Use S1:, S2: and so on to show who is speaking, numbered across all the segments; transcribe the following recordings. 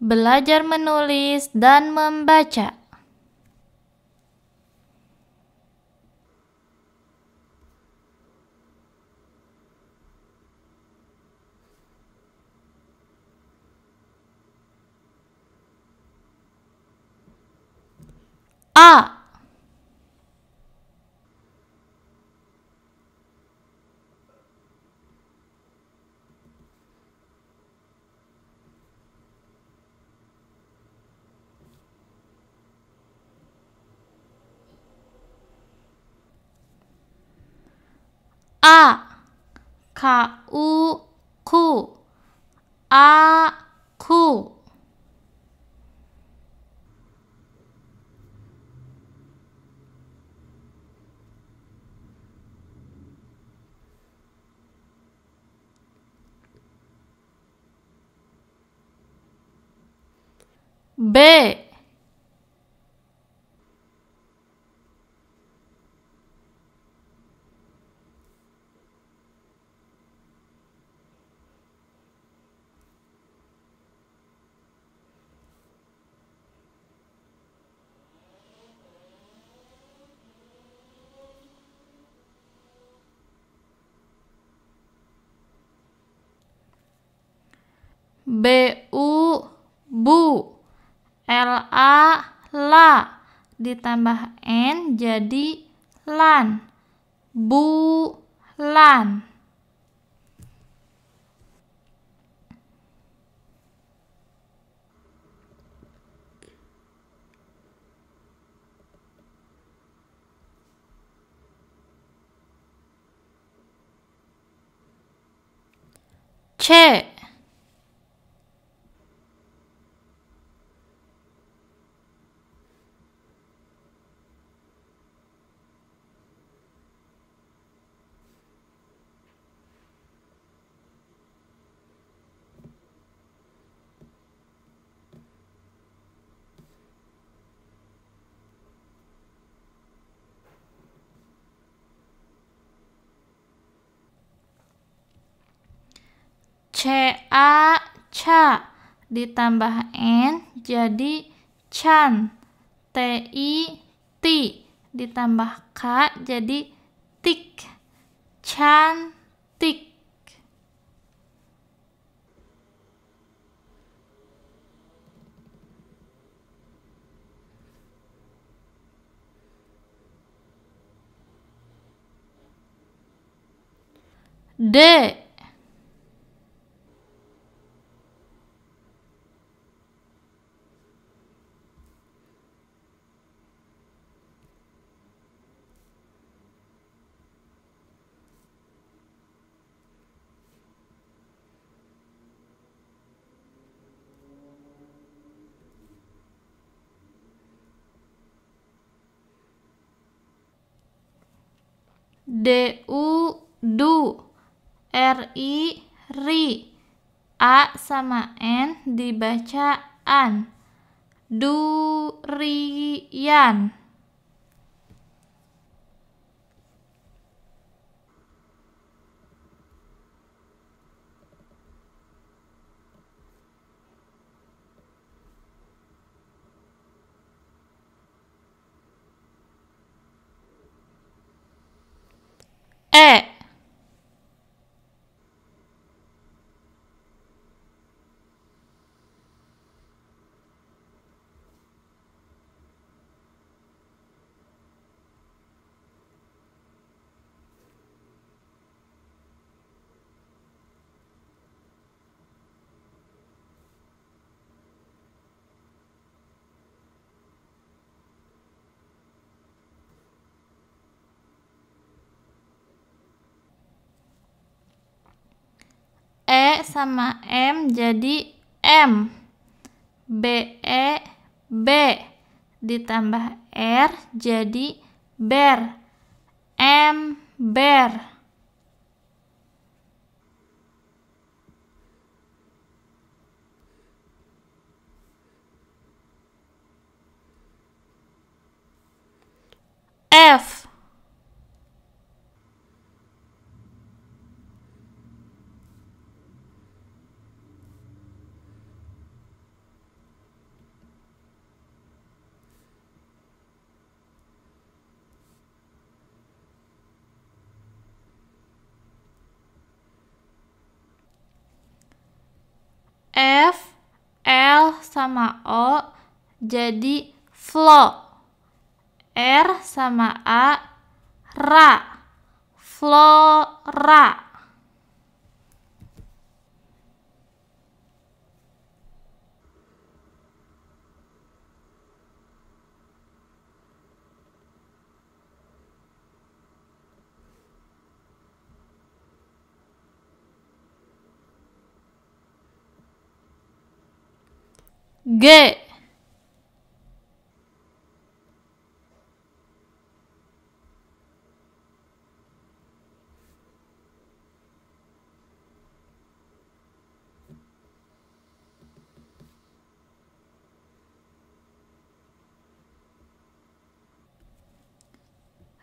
S1: belajar menulis dan membaca. A 아, 가, 우, 코, 아, 코. 배, B U bu L A la ditambah n jadi lan bu lan C CA ca ditambah n jadi chan ti T ditambah k jadi tik TIK D D U du R I ri A sama N dibaca an durian sama M jadi M. b e B ditambah R jadi ber. M ber. sama O jadi flo. R sama A ra. Flora. G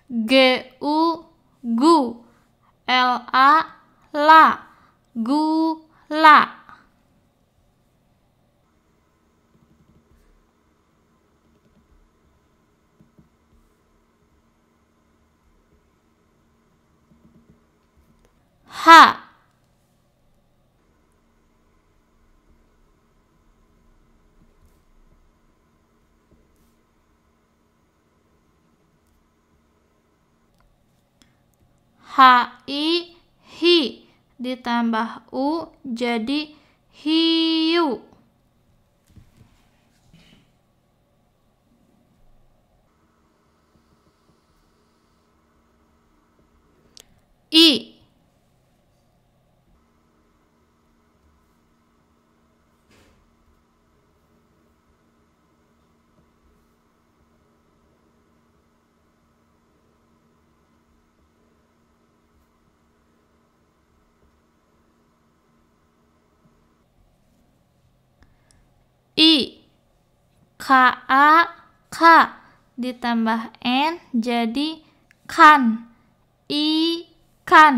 S1: G U gu L A la gu la H. hi hi ditambah u jadi hiu i k a ka ditambah n jadi kan i kan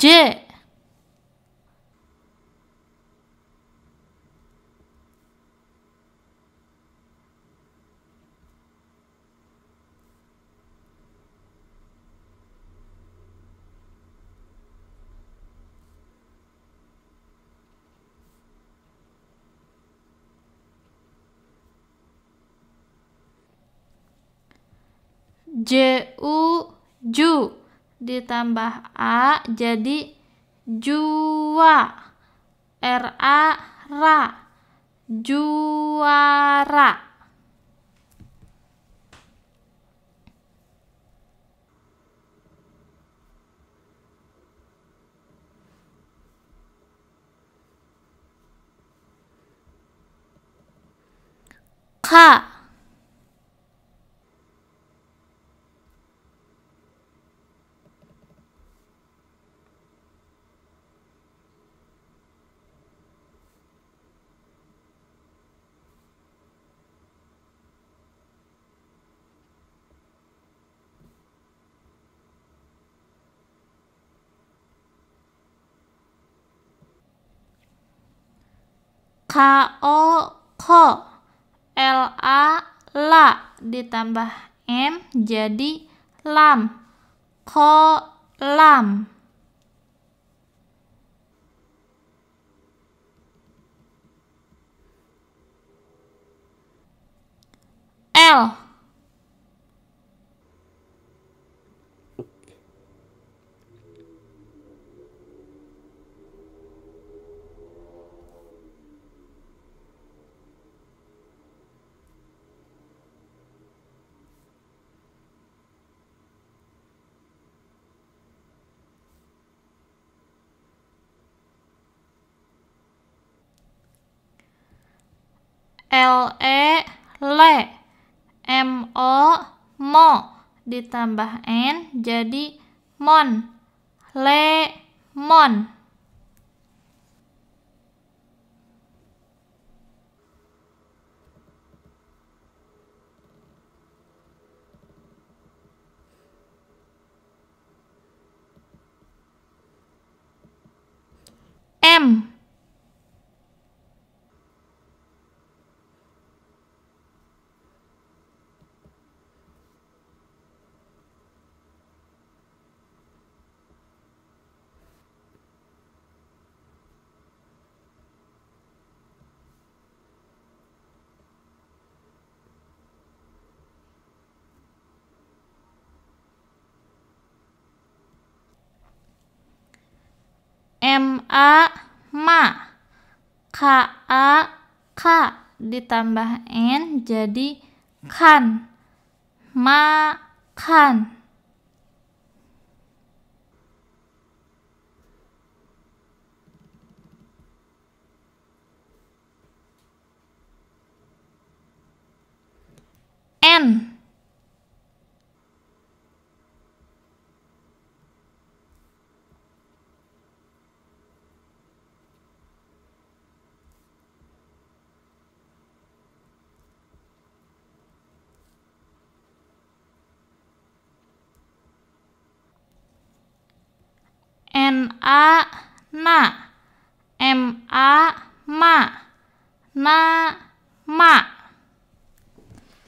S1: J J U ju ditambah a jadi jua r a ra juara huh. K O ko L A la ditambah M jadi lam kolam L L E le M O mo ditambah n jadi mon le-mon. a ma ka a ka ditambah n jadi kan ma kan n M A na M A ma na ma